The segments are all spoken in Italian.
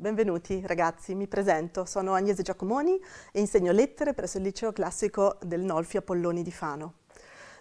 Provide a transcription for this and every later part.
Benvenuti ragazzi, mi presento, sono Agnese Giacomoni e insegno lettere presso il liceo classico del Nolfi Apolloni di Fano.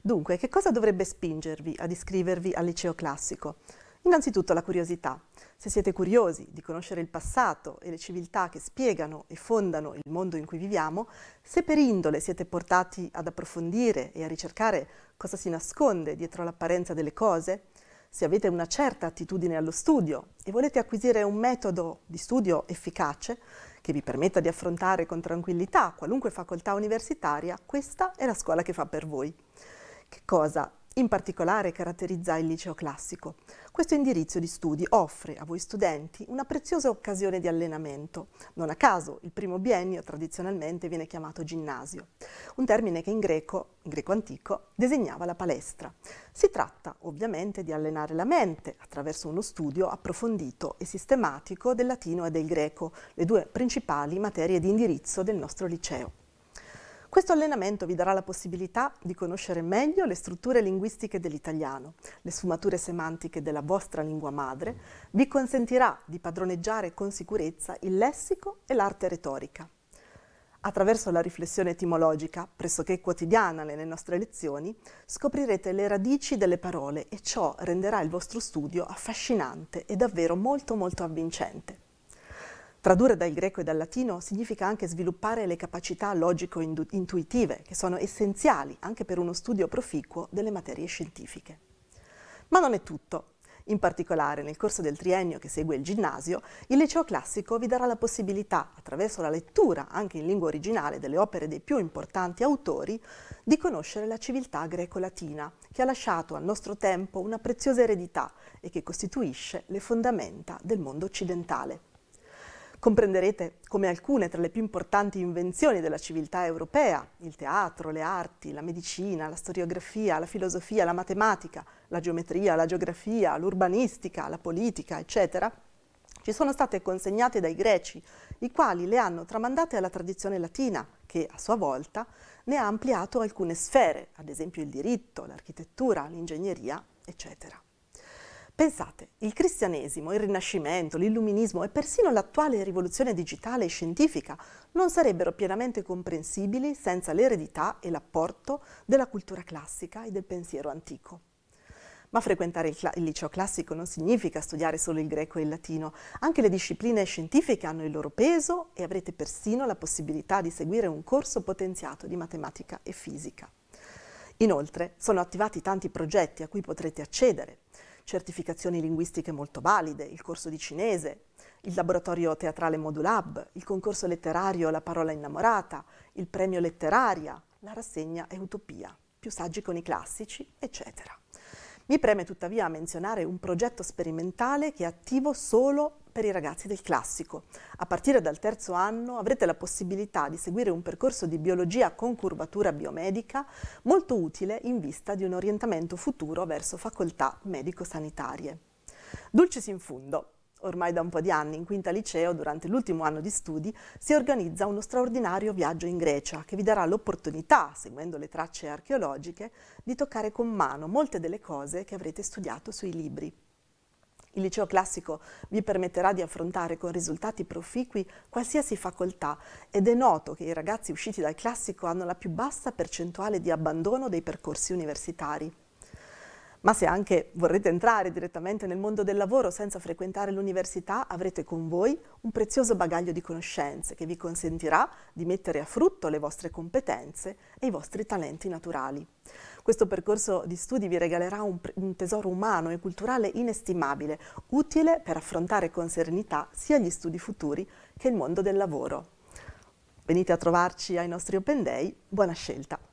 Dunque, che cosa dovrebbe spingervi ad iscrivervi al liceo classico? Innanzitutto la curiosità. Se siete curiosi di conoscere il passato e le civiltà che spiegano e fondano il mondo in cui viviamo, se per indole siete portati ad approfondire e a ricercare cosa si nasconde dietro l'apparenza delle cose, se avete una certa attitudine allo studio e volete acquisire un metodo di studio efficace che vi permetta di affrontare con tranquillità qualunque facoltà universitaria, questa è la scuola che fa per voi. Che cosa in particolare caratterizza il liceo classico. Questo indirizzo di studi offre a voi studenti una preziosa occasione di allenamento. Non a caso il primo biennio tradizionalmente viene chiamato ginnasio, un termine che in greco, in greco antico, designava la palestra. Si tratta ovviamente di allenare la mente attraverso uno studio approfondito e sistematico del latino e del greco, le due principali materie di indirizzo del nostro liceo. Questo allenamento vi darà la possibilità di conoscere meglio le strutture linguistiche dell'italiano, le sfumature semantiche della vostra lingua madre, vi consentirà di padroneggiare con sicurezza il lessico e l'arte retorica. Attraverso la riflessione etimologica, pressoché quotidiana nelle nostre lezioni, scoprirete le radici delle parole e ciò renderà il vostro studio affascinante e davvero molto molto avvincente. Tradurre dal greco e dal latino significa anche sviluppare le capacità logico-intuitive, che sono essenziali anche per uno studio proficuo delle materie scientifiche. Ma non è tutto. In particolare, nel corso del triennio che segue il ginnasio, il liceo classico vi darà la possibilità, attraverso la lettura anche in lingua originale delle opere dei più importanti autori, di conoscere la civiltà greco-latina, che ha lasciato al nostro tempo una preziosa eredità e che costituisce le fondamenta del mondo occidentale. Comprenderete come alcune tra le più importanti invenzioni della civiltà europea, il teatro, le arti, la medicina, la storiografia, la filosofia, la matematica, la geometria, la geografia, l'urbanistica, la politica, eccetera, ci sono state consegnate dai greci, i quali le hanno tramandate alla tradizione latina, che a sua volta ne ha ampliato alcune sfere, ad esempio il diritto, l'architettura, l'ingegneria, eccetera. Pensate, il cristianesimo, il rinascimento, l'illuminismo e persino l'attuale rivoluzione digitale e scientifica non sarebbero pienamente comprensibili senza l'eredità e l'apporto della cultura classica e del pensiero antico. Ma frequentare il, il, liceo classico non significa studiare solo il greco e il latino, anche le discipline scientifiche hanno il loro peso e avrete persino la possibilità di seguire un corso potenziato di matematica e fisica. Inoltre sono attivati tanti progetti a cui potrete accedere certificazioni linguistiche molto valide, il corso di cinese, il laboratorio teatrale Modulab, il concorso letterario La parola innamorata, il premio letteraria, la rassegna e Utopia, più saggi con i classici, eccetera. Mi preme tuttavia menzionare un progetto sperimentale che è attivo solo per i ragazzi del classico. A partire dal terzo anno avrete la possibilità di seguire un percorso di biologia con curvatura biomedica molto utile in vista di un orientamento futuro verso facoltà medico-sanitarie. Dulcis in fundo, Ormai da un po' di anni, in quinta liceo, durante l'ultimo anno di studi, si organizza uno straordinario viaggio in Grecia che vi darà l'opportunità, seguendo le tracce archeologiche, di toccare con mano molte delle cose che avrete studiato sui libri. Il liceo classico vi permetterà di affrontare con risultati proficui qualsiasi facoltà ed è noto che i ragazzi usciti dal classico hanno la più bassa percentuale di abbandono dei percorsi universitari. Ma se anche vorrete entrare direttamente nel mondo del lavoro senza frequentare l'università, avrete con voi un prezioso bagaglio di conoscenze che vi consentirà di mettere a frutto le vostre competenze e i vostri talenti naturali. Questo percorso di studi vi regalerà un, un tesoro umano e culturale inestimabile, utile per affrontare con serenità sia gli studi futuri che il mondo del lavoro. Venite a trovarci ai nostri Open Day, buona scelta!